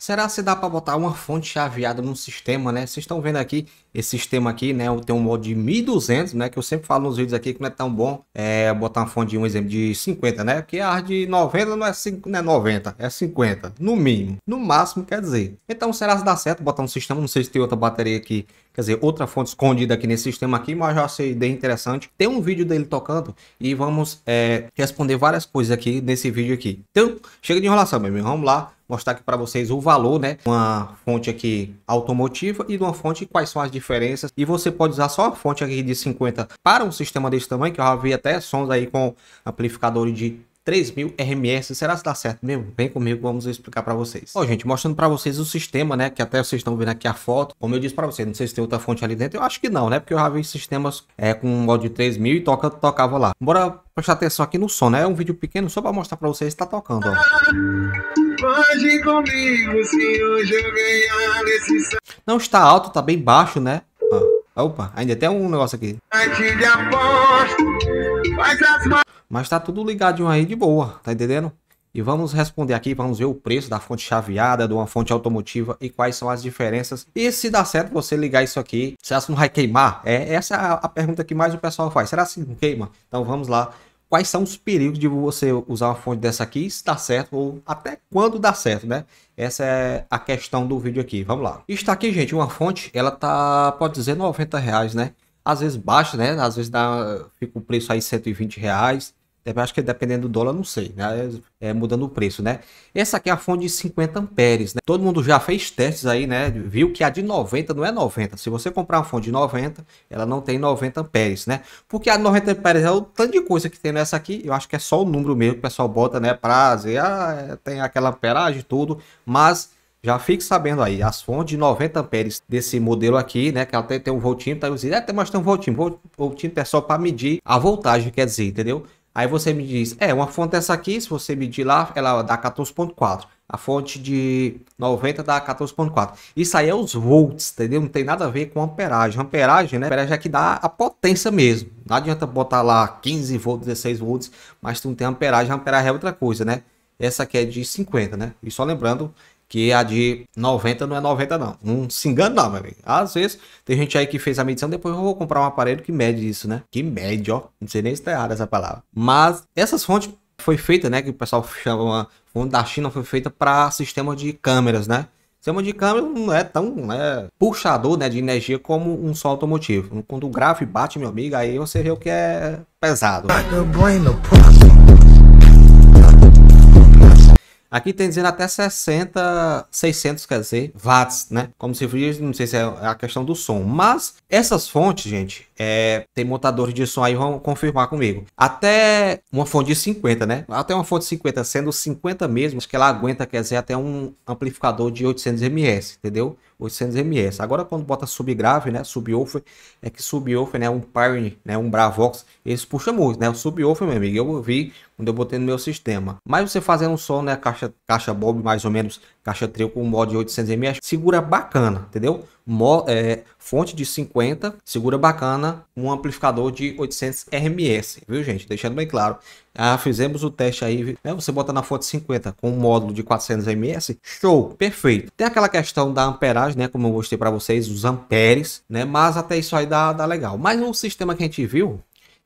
Será se dá para botar uma fonte chaveada no sistema, né? Vocês estão vendo aqui esse sistema aqui, né? tenho um modo de 1200, né? Que eu sempre falo nos vídeos aqui que não é tão bom é, botar uma fonte de um exemplo de 50, né? que a de 90 não é, 5, não é 90, é 50, no mínimo, no máximo, quer dizer. Então, será que dá certo botar um sistema? Não sei se tem outra bateria aqui, quer dizer, outra fonte escondida aqui nesse sistema aqui, mas já sei, ideia interessante. Tem um vídeo dele tocando e vamos é, responder várias coisas aqui nesse vídeo aqui. Então, chega de enrolação, meu amigo, vamos lá mostrar aqui para vocês o valor, né? Uma fonte aqui automotiva e de uma fonte quais são as diferenças. E você pode usar só a fonte aqui de 50 para um sistema desse tamanho, que eu já vi até sons aí com amplificadores de 3000 RMS, será que dá certo mesmo? Vem comigo, vamos explicar para vocês. Ó, gente, mostrando para vocês o sistema, né, que até vocês estão vendo aqui a foto. Como eu disse para vocês, não sei se tem outra fonte ali dentro, eu acho que não, né, porque eu já vi sistemas é, com um mod de 3000 e toca, tocava lá. Bora prestar atenção aqui no som, né, é um vídeo pequeno só para mostrar para vocês tá tocando, ó. Não está alto, tá bem baixo, né? Opa, ainda tem um negócio aqui. Te aposto, mas tá tudo ligadinho aí de boa, tá entendendo? E vamos responder aqui, vamos ver o preço da fonte chaveada, de uma fonte automotiva e quais são as diferenças. E se dá certo você ligar isso aqui, será que não vai queimar? É, essa é a pergunta que mais o pessoal faz. Será que não queima? Então vamos lá. Quais são os perigos de você usar uma fonte dessa aqui, se dá certo ou até quando dá certo, né? Essa é a questão do vídeo aqui. Vamos lá. Está aqui, gente, uma fonte, ela tá, pode dizer, 90 reais, né? às vezes baixa, né? Às vezes dá, fica o preço aí 120 reais. Acho que dependendo do dólar, não sei, né? É, é, mudando o preço, né? Essa aqui é a fonte de 50 amperes, né? Todo mundo já fez testes aí, né? Viu que a de 90 não é 90. Se você comprar uma fonte de 90, ela não tem 90 amperes, né? Porque a 90 amperes é o tanto de coisa que tem nessa aqui. Eu acho que é só o número mesmo que o pessoal bota, né? Pra dizer, ah, é, tem aquela amperagem e tudo, mas já fique sabendo aí, as fontes de 90 amperes desse modelo aqui, né? Que até tem um voltímetro, aí tá, você diz, é, mas tem um voltímetro. Voltímetro é só para medir a voltagem, quer dizer, entendeu? Aí você me diz, é, uma fonte dessa aqui, se você medir lá, ela dá 14.4. A fonte de 90 dá 14.4. Isso aí é os volts, entendeu? Não tem nada a ver com amperagem. Amperagem, né? Amperagem é que dá a potência mesmo. Não adianta botar lá 15 volts, 16 volts, mas tu não tem amperagem. Amperagem é outra coisa, né? Essa aqui é de 50, né? E só lembrando, que a de 90 não é 90 não. Não se engana não, meu amigo. Às vezes tem gente aí que fez a medição, depois eu vou comprar um aparelho que mede isso, né? Que mede, ó. Não sei nem se tá errada essa palavra. Mas essas fontes foi feita, né, que o pessoal chama fonte da China foi feita para sistema de câmeras, né? Sistema de câmera não é tão né, puxador né, de energia como um só automotivo. Quando o gráfico bate, meu amigo, aí você vê o que é pesado. Né? Aqui tem dizendo até 60, 600, quer dizer, watts, né? Como se fizesse, não sei se é a questão do som. Mas essas fontes, gente, é, tem montadores de som aí vão confirmar comigo. Até uma fonte de 50, né? Até uma fonte de 50, sendo 50 mesmo, acho que ela aguenta, quer dizer, até um amplificador de 800 ms, entendeu? 800 ms. Agora quando bota subgrave, né, subwoofer, é que subwoofer, né, um Pioneer, né, um Bravox, eles puxam muito, né? O subwoofer, meu amigo, eu vi quando eu botei no meu sistema. Mas você fazendo um som, né, caixa, caixa Bob mais ou menos, caixa trio com mod de 800 ms segura bacana, entendeu? Mo, é, fonte de 50, segura bacana, um amplificador de 800ms, viu gente? Deixando bem claro. Ah, fizemos o teste aí, né? você bota na fonte 50 com um módulo de 400ms, show, perfeito. Tem aquela questão da amperagem, né, como eu mostrei para vocês, os amperes, né, mas até isso aí dá, dá legal. Mas o sistema que a gente viu,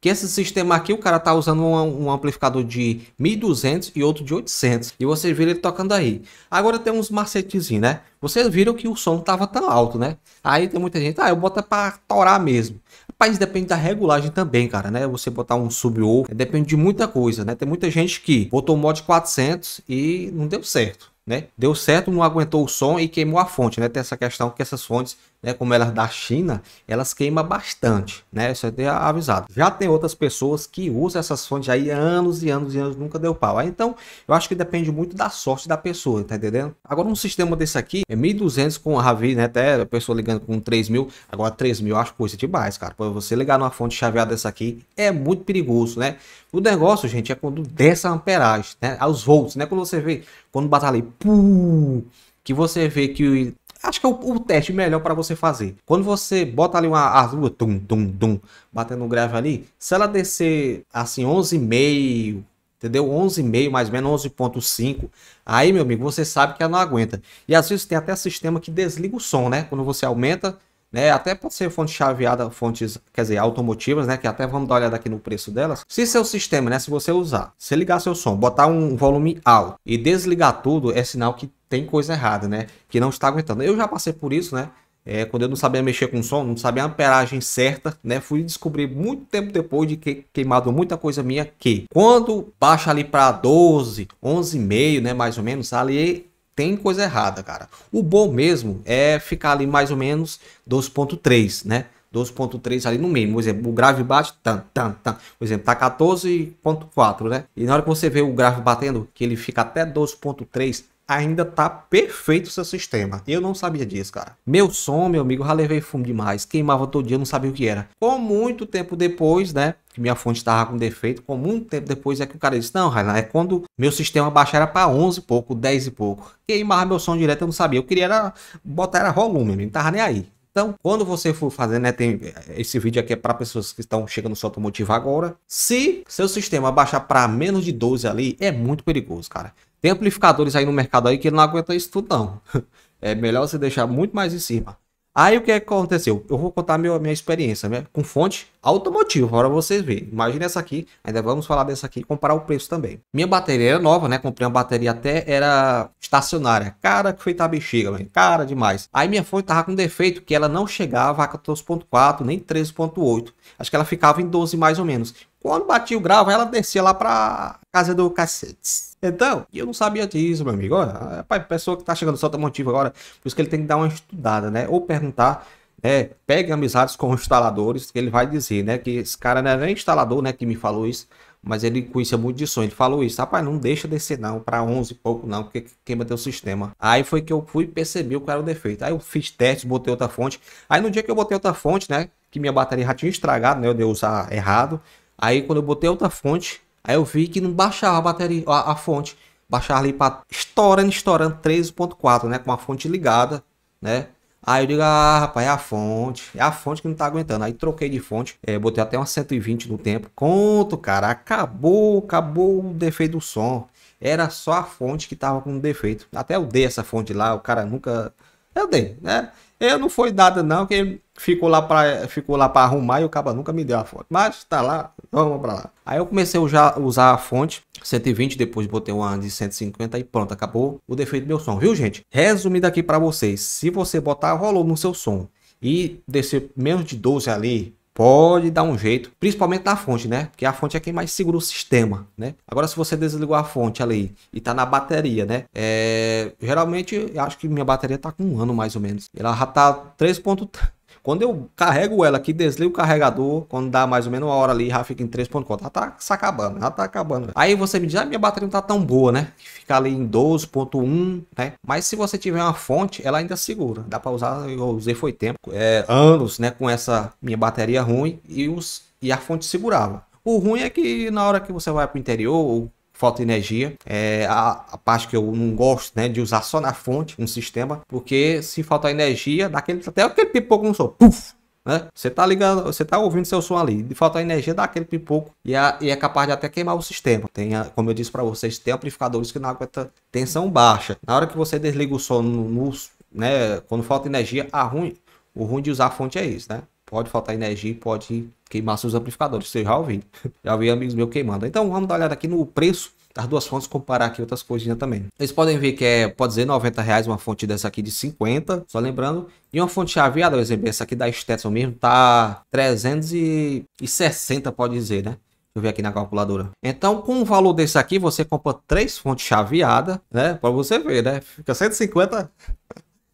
que esse sistema aqui, o cara tá usando um, um amplificador de 1200 e outro de 800. E vocês viram ele tocando aí. Agora tem uns macetezinhos, né? Vocês viram que o som tava tão alto, né? Aí tem muita gente, ah, eu boto é para torar mesmo. mas depende da regulagem também, cara, né? Você botar um sub ou é, depende de muita coisa, né? Tem muita gente que botou o mod 400 e não deu certo. Né? Deu certo, não aguentou o som e queimou a fonte, né? Tem essa questão que essas fontes né, como elas da China, elas queimam bastante, né? Isso é avisado. Já tem outras pessoas que usam essas fontes aí há anos e anos e anos, nunca deu pau. Aí, então, eu acho que depende muito da sorte da pessoa, tá entendendo? Agora, um sistema desse aqui é 1.200 com a Ravi, né? Até a pessoa ligando com 3.000, agora 3.000 eu acho coisa demais, cara. Para você ligar numa fonte chaveada dessa aqui é muito perigoso, né? O negócio, gente, é quando desce a amperagem, né? Aos volts, né? Quando você vê, quando batalha ali, pum, que você vê que acho que é o, o teste melhor para você fazer. Quando você bota ali uma azul, tum, tum, tum, batendo grave ali, se ela descer assim 11,5, entendeu? 11,5 mais ou menos, 11,5. Aí, meu amigo, você sabe que ela não aguenta. E às vezes tem até sistema que desliga o som, né? Quando você aumenta, né? Até pode ser fonte chaveada, fontes, quer dizer, automotivas, né? Que até vamos dar uma olhada aqui no preço delas. Se seu sistema, né? Se você usar, se ligar seu som, botar um volume alto e desligar tudo, é sinal que tem coisa errada, né? Que não está aguentando. Eu já passei por isso, né? É, quando eu não sabia mexer com som, não sabia a amperagem certa, né? Fui descobrir muito tempo depois de que queimado muita coisa minha que quando baixa ali para 12, 11,5, né, mais ou menos, ali tem coisa errada, cara. O bom mesmo é ficar ali mais ou menos 12.3, né? 12.3 ali no mínimo. Por exemplo, o grave bate, tan, tan, tan. Por exemplo, tá 14.4, né? E na hora que você vê o grave batendo, que ele fica até 12.3, ainda tá perfeito o seu sistema. Eu não sabia disso, cara. Meu som, meu amigo, já levei fumo demais. Queimava todo dia, não sabia o que era. Com muito tempo depois, né? Que minha fonte estava com defeito. Com muito tempo depois é que o cara disse: Não, Rainer, é quando meu sistema baixara para 11 e pouco, 10 e pouco. Queimava meu som direto, eu não sabia. Eu queria era botar era volume, não tava nem aí. Então, quando você for fazer, né, tem eh, esse vídeo aqui é para pessoas que estão chegando no seu automotivo agora. Se seu sistema baixar para menos de 12 ali, é muito perigoso, cara. Tem amplificadores aí no mercado aí que não aguenta isso tudo, não. É melhor você deixar muito mais em cima. Aí o que aconteceu? Eu vou contar meu, minha experiência né? com fonte automotiva para vocês verem. Imagina essa aqui, ainda vamos falar dessa aqui e comparar o preço também. Minha bateria era nova, né? Comprei uma bateria até, era estacionária. Cara, que feita a bexiga, mano. cara demais. Aí minha fonte tava com defeito que ela não chegava a 14.4 nem 13.8. Acho que ela ficava em 12 mais ou menos. Quando batia o grau, ela descia lá pra casa do cacete. Então, eu não sabia disso, meu amigo. Olha, a pessoa que tá chegando só tá motivo agora, por isso que ele tem que dar uma estudada, né? Ou perguntar, né? Pegue amizades com instaladores, que ele vai dizer, né? Que esse cara não é nem instalador, né? Que me falou isso, mas ele conhecia muito de som. Ele falou isso, rapaz, não deixa descer não, pra 11 e pouco não, porque queima teu sistema. Aí foi que eu fui percebi o que era o defeito. Aí eu fiz teste, botei outra fonte. Aí no dia que eu botei outra fonte, né? Que minha bateria já tinha estragado, né? Eu dei usar errado. Aí quando eu botei outra fonte, aí eu vi que não baixava a bateria, a, a fonte. Baixava ali para estourando, estourando 13.4, né? Com a fonte ligada, né? Aí eu digo, ah, rapaz, é a fonte. É a fonte que não tá aguentando. Aí troquei de fonte. É, botei até uma 120 no tempo. Conto, cara. Acabou, acabou o defeito do som. Era só a fonte que tava com defeito. Até eu dei essa fonte lá. O cara nunca... Eu dei, né? Eu não foi nada não, que ficou lá para ficou lá para arrumar e o caba nunca me deu a foto. Mas tá lá, vamos para lá. Aí eu comecei a usar a fonte 120, depois botei uma de 150 e pronto, acabou o defeito do meu som, viu, gente? Resumindo aqui para vocês, se você botar rolou no seu som e descer menos de 12 ali, pode dar um jeito, principalmente na fonte, né? Porque a fonte é quem mais segura o sistema, né? Agora, se você desligou a fonte ali e tá na bateria, né? É, geralmente, eu acho que minha bateria tá com um ano mais ou menos. Ela já tá 3.3. Quando eu carrego ela aqui, desligo o carregador, quando dá mais ou menos uma hora ali, já fica em 3.4. Já tá se acabando, já tá acabando. Aí você me diz, ah, minha bateria não tá tão boa, né? Fica ali em 12.1, né? Mas se você tiver uma fonte, ela ainda segura. Dá para usar, eu usei foi tempo, é, anos, né? Com essa minha bateria ruim e, os, e a fonte segurava. O ruim é que na hora que você vai para o interior, falta energia. É a, a, parte que eu não gosto, né? De usar só na fonte um sistema, porque se falta energia, daquele, até aquele pipoco não sou, puf, né? Você tá ligando, você tá ouvindo seu som ali, de falta energia daquele pipoco e, a, e, é capaz de até queimar o sistema. Tem, a, como eu disse para vocês, tem amplificadores que não aguenta tensão baixa. Na hora que você desliga o som no, no, né, quando falta energia, a ruim, o ruim de usar a fonte é isso, né? pode faltar energia e pode queimar seus amplificadores. Você já ouviu? Já vi amigos meus queimando. Então vamos dar uma olhada aqui no preço das duas fontes, comparar aqui outras coisinhas também. Vocês podem ver que é, pode ser 90 reais uma fonte dessa aqui de 50, só lembrando. E uma fonte chaveada, por exemplo, essa aqui da Stetson mesmo, tá 360, pode dizer, né? Deixa eu ver aqui na calculadora. Então, com o valor desse aqui, você compra três fontes chaveadas, né? Para você ver, né? Fica 150.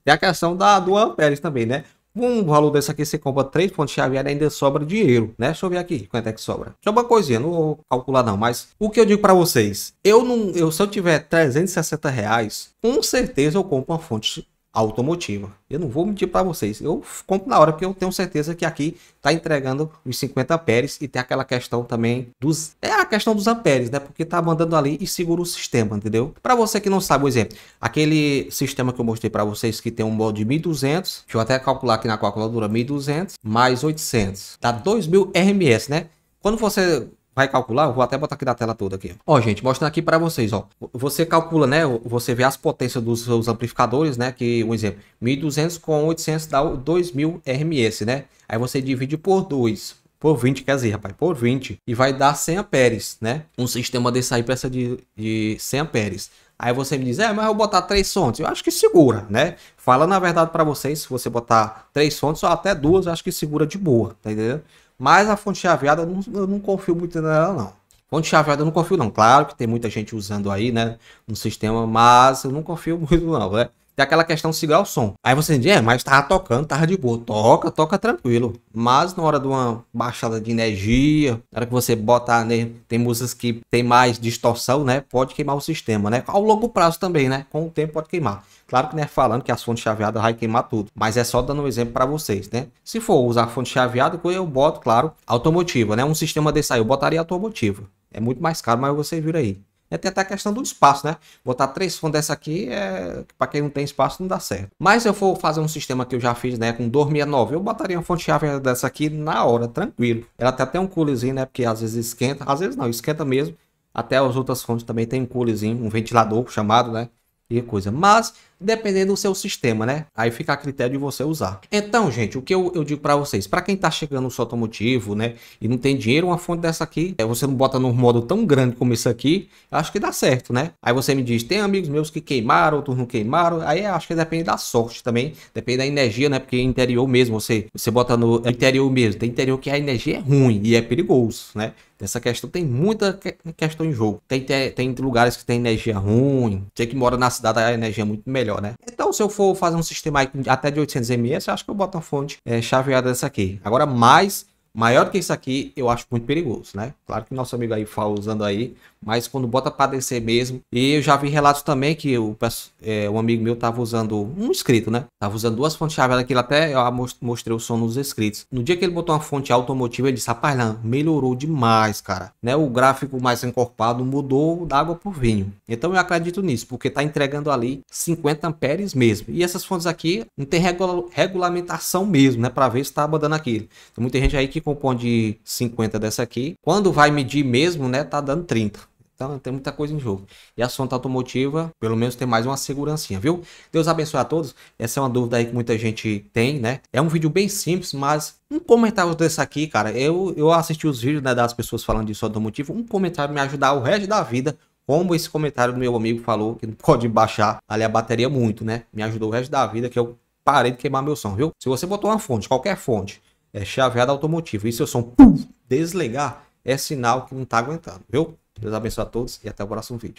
E é a questão da, do Amperes também, né? Com valor desse aqui, você compra três pontos chave e ainda sobra dinheiro, né? Deixa eu ver aqui quanto é que sobra. Só uma coisinha, não vou calcular não, mas o que eu digo para vocês? Eu não, eu se eu tiver 360 reais, com certeza eu compro uma fonte automotiva. Eu não vou mentir para vocês. Eu compro na hora porque eu tenho certeza que aqui tá entregando os 50 amperes e tem aquela questão também dos é a questão dos amperes, né? Porque tá mandando ali e segura o sistema, entendeu? Para você que não sabe, por exemplo, aquele sistema que eu mostrei para vocês que tem um modo de 1200, que eu até calcular aqui na calculadora 1200 mais 800, dá 2000 RMS, né? Quando você vai calcular, eu vou até botar aqui na tela toda aqui. Ó, gente, mostrando aqui para vocês, ó. Você calcula, né, você vê as potências dos seus amplificadores, né, que um exemplo, 1200 com 800 dá 2000 RMS, né? Aí você divide por 2, por 20, quer dizer, rapaz, por 20 e vai dar 100 amperes, né? Um sistema desse aí precisa de, de 100 amperes. Aí você me diz, é, mas eu vou botar três fontes. Eu acho que segura, né? Fala na verdade para vocês, se você botar três fontes ou até duas, eu acho que segura de boa, tá entendendo? Mas a fonte chaveada, eu não, eu não confio muito nela, não. Fonte chaveada eu não confio, não. Claro que tem muita gente usando aí, né? No sistema, mas eu não confio muito, não, né? tem aquela questão de segurar o som. Aí você diz, é, mas tava tocando, tava de boa. Toca, toca tranquilo. Mas na hora de uma baixada de energia, na hora que você botar, né, tem músicas que tem mais distorção, né, pode queimar o sistema, né? Ao longo prazo também, né? Com o tempo pode queimar. Claro que não é falando que as fontes chaveadas vai queimar tudo, mas é só dando um exemplo para vocês, né? Se for usar fonte chaveada, eu boto, claro, automotiva, né? Um sistema desse aí, eu botaria automotiva. É muito mais caro, mas você vira aí. É, tem até a questão do espaço, né? Botar três fontes dessa aqui, é... para quem não tem espaço, não dá certo. Mas se eu for fazer um sistema que eu já fiz, né, com 269, eu botaria uma fonte-chave dessa aqui na hora, tranquilo. Ela tem até um coolerzinho, né, porque às vezes esquenta, às vezes não, esquenta mesmo. Até as outras fontes também tem um coolerzinho, um ventilador chamado, né, e coisa. Mas dependendo do seu sistema, né? Aí fica a critério de você usar. Então, gente, o que eu, eu digo para vocês, para quem tá chegando no seu automotivo, né, e não tem dinheiro, uma fonte dessa aqui, é, você não bota num modo tão grande como isso aqui, acho que dá certo, né? Aí você me diz, tem amigos meus que queimaram, outros não queimaram, aí acho que depende da sorte também, depende da energia, né? Porque interior mesmo, você, você bota no é interior mesmo, tem interior que a energia é ruim e é perigoso, né? Essa questão tem muita questão em jogo. Tem, tem, tem lugares que tem energia ruim, tem que mora na cidade a energia é muito melhor melhor, né? Então, se eu for fazer um sistema até de 800 ms, acho que eu boto uma fonte é, chaveada dessa aqui. Agora, mais Maior do que isso aqui, eu acho muito perigoso, né? Claro que nosso amigo aí fala usando aí, mas quando bota para descer mesmo. E eu já vi relatos também que o, é, um amigo meu tava usando, um inscrito, né? Tava usando duas fontes chave daqui, até eu mostrei o som nos inscritos. No dia que ele botou uma fonte automotiva, ele disse, rapaz, não, melhorou demais, cara. Né? O gráfico mais encorpado mudou da água pro vinho. Então eu acredito nisso, porque tá entregando ali 50 amperes mesmo. E essas fontes aqui não tem regula regulamentação mesmo, né? Para ver se tá mandando aquilo. Tem muita gente aí que fica um de 50 dessa aqui. Quando vai medir mesmo, né, tá dando 30. Então tem muita coisa em jogo. E a sonda automotiva, pelo menos tem mais uma segurancinha, viu? Deus abençoe a todos. Essa é uma dúvida aí que muita gente tem, né? É um vídeo bem simples, mas um comentário desse aqui, cara. Eu, eu assisti os vídeos né, das pessoas falando de sonda automotiva. Um comentário me ajudar o resto da vida. Como esse comentário do meu amigo falou que não pode baixar ali a bateria muito, né? Me ajudou o resto da vida que eu parei de queimar meu som, viu? Se você botou uma fonte, qualquer fonte, é, chaveada automotiva. E eu é som pum, desligar é sinal que não está aguentando, viu? Deus abençoe a todos e até o próximo vídeo.